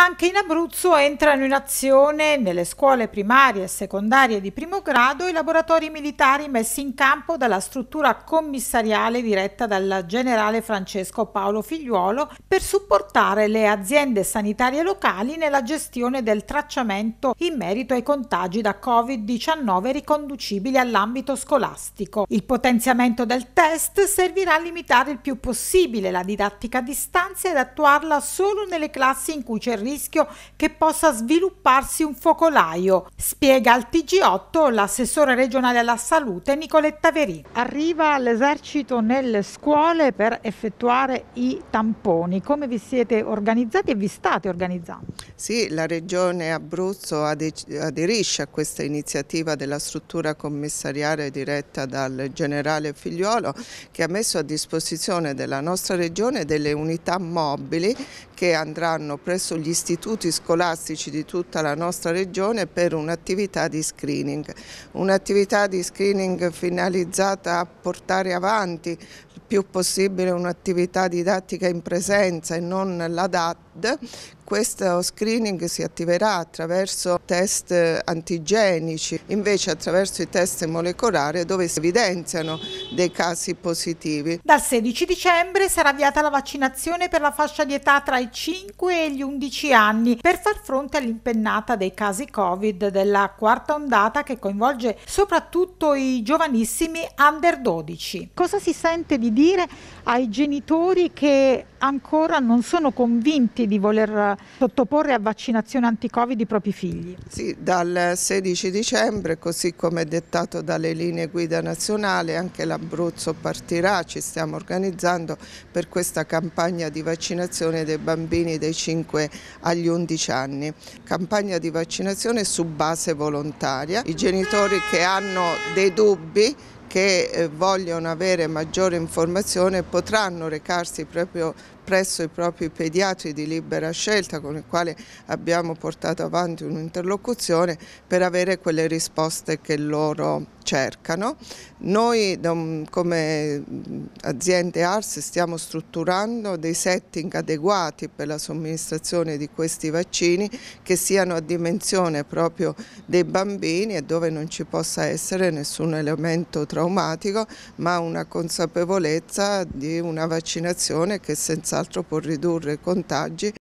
Anche in Abruzzo entrano in azione nelle scuole primarie e secondarie di primo grado i laboratori militari messi in campo dalla struttura commissariale diretta dal generale Francesco Paolo Figliuolo per supportare le aziende sanitarie locali nella gestione del tracciamento in merito ai contagi da Covid-19 riconducibili all'ambito scolastico. Il potenziamento del test servirà a limitare il più possibile la didattica a distanza ed attuarla solo nelle classi in cui c'è il rischio rischio che possa svilupparsi un focolaio, spiega al TG8 l'assessore regionale alla salute Nicoletta Verì. Arriva l'esercito nelle scuole per effettuare i tamponi. Come vi siete organizzati e vi state organizzando? Sì, la regione Abruzzo aderisce a questa iniziativa della struttura commissariale diretta dal generale Figliuolo che ha messo a disposizione della nostra regione delle unità mobili che andranno presso gli istituti scolastici di tutta la nostra regione per un'attività di screening. Un'attività di screening finalizzata a portare avanti il più possibile un'attività didattica in presenza e non la DAT Covid. Questo screening si attiverà attraverso test eh, antigenici, invece attraverso i test molecolari dove si evidenziano dei casi positivi. Dal 16 dicembre sarà avviata la vaccinazione per la fascia di età tra i 5 e gli 11 anni per far fronte all'impennata dei casi Covid della quarta ondata che coinvolge soprattutto i giovanissimi under 12. Cosa si sente di dire ai genitori che ancora non sono convinti di voler eh, sottoporre a vaccinazione anti-Covid i propri figli. Sì, dal 16 dicembre, così come dettato dalle linee guida nazionali, anche l'Abruzzo partirà, ci stiamo organizzando per questa campagna di vaccinazione dei bambini dai 5 agli 11 anni. Campagna di vaccinazione su base volontaria. I genitori che hanno dei dubbi che eh, vogliono avere maggiore informazione potranno recarsi proprio presso i propri pediatri di libera scelta con i quali abbiamo portato avanti un'interlocuzione per avere quelle risposte che loro cercano. Noi come mm, aziende ARS stiamo strutturando dei setting adeguati per la somministrazione di questi vaccini che siano a dimensione proprio dei bambini e dove non ci possa essere nessun elemento traumatico ma una consapevolezza di una vaccinazione che senza senz'altro può ridurre i contagi